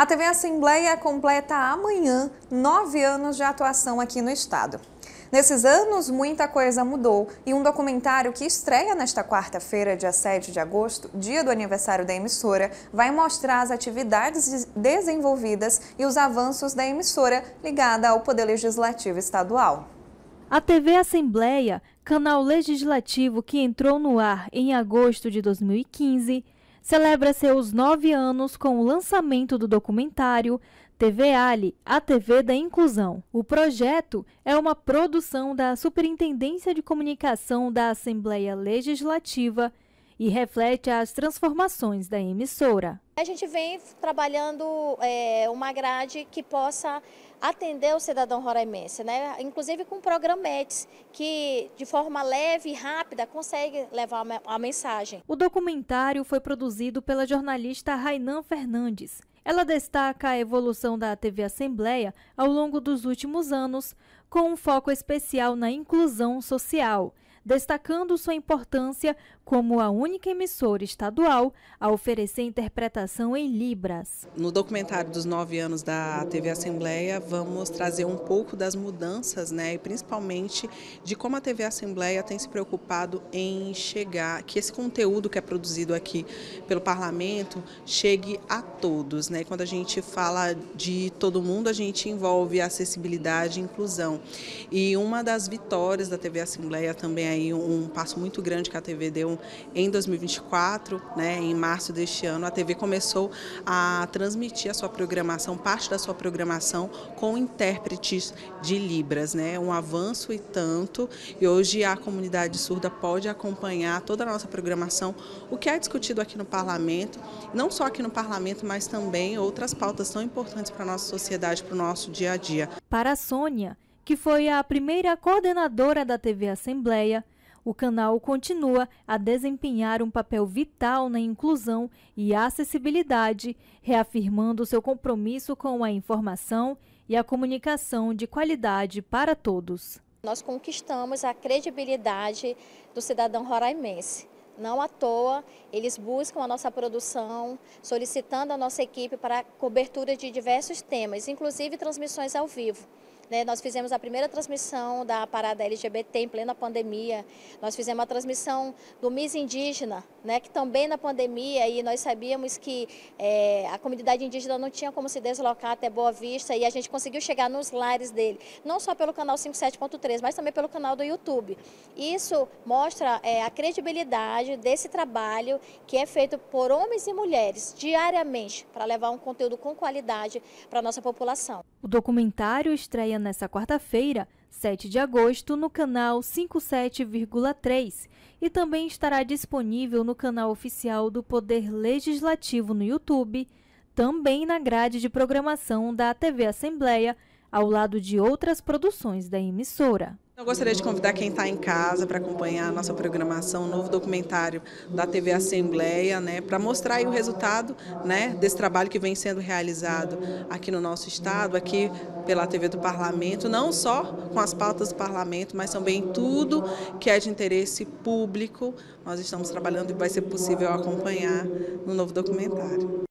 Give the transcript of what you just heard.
A TV Assembleia completa amanhã nove anos de atuação aqui no estado. Nesses anos, muita coisa mudou e um documentário que estreia nesta quarta-feira, dia 7 de agosto, dia do aniversário da emissora, vai mostrar as atividades desenvolvidas e os avanços da emissora ligada ao Poder Legislativo Estadual. A TV Assembleia, canal legislativo que entrou no ar em agosto de 2015, celebra seus nove anos com o lançamento do documentário TV Ali, a TV da Inclusão. O projeto é uma produção da Superintendência de Comunicação da Assembleia Legislativa e reflete as transformações da emissora. A gente vem trabalhando é, uma grade que possa atender o cidadão roraimense, né? inclusive com programetes que de forma leve e rápida consegue levar a mensagem. O documentário foi produzido pela jornalista Rainan Fernandes. Ela destaca a evolução da TV Assembleia ao longo dos últimos anos, com um foco especial na inclusão social destacando sua importância como a única emissora estadual a oferecer interpretação em Libras. No documentário dos nove anos da TV Assembleia, vamos trazer um pouco das mudanças, né, e principalmente de como a TV Assembleia tem se preocupado em chegar, que esse conteúdo que é produzido aqui pelo Parlamento chegue a todos. Né? Quando a gente fala de todo mundo, a gente envolve acessibilidade e inclusão. E uma das vitórias da TV Assembleia também aí um passo muito grande que a TV deu em 2024, né, em março deste ano, a TV começou a transmitir a sua programação, parte da sua programação com intérpretes de Libras, né, um avanço e tanto, e hoje a comunidade surda pode acompanhar toda a nossa programação, o que é discutido aqui no parlamento, não só aqui no parlamento, mas também outras pautas tão importantes para a nossa sociedade, para o nosso dia a dia. Para a Sônia, que foi a primeira coordenadora da TV Assembleia, o canal continua a desempenhar um papel vital na inclusão e acessibilidade, reafirmando seu compromisso com a informação e a comunicação de qualidade para todos. Nós conquistamos a credibilidade do cidadão roraimense. Não à toa, eles buscam a nossa produção, solicitando a nossa equipe para cobertura de diversos temas, inclusive transmissões ao vivo. Né? Nós fizemos a primeira transmissão da parada LGBT em plena pandemia. Nós fizemos a transmissão do Miss Indígena, né? que também na pandemia, e nós sabíamos que é, a comunidade indígena não tinha como se deslocar até Boa Vista, e a gente conseguiu chegar nos lares dele, não só pelo canal 57.3, mas também pelo canal do YouTube. Isso mostra é, a credibilidade desse trabalho que é feito por homens e mulheres diariamente para levar um conteúdo com qualidade para a nossa população. O documentário estreia nesta quarta-feira, 7 de agosto, no canal 57,3 e também estará disponível no canal oficial do Poder Legislativo no YouTube, também na grade de programação da TV Assembleia, ao lado de outras produções da emissora. Eu gostaria de convidar quem está em casa para acompanhar a nossa programação, o um novo documentário da TV Assembleia, né, para mostrar o resultado né, desse trabalho que vem sendo realizado aqui no nosso estado, aqui pela TV do Parlamento, não só com as pautas do Parlamento, mas também tudo que é de interesse público. Nós estamos trabalhando e vai ser possível acompanhar no novo documentário.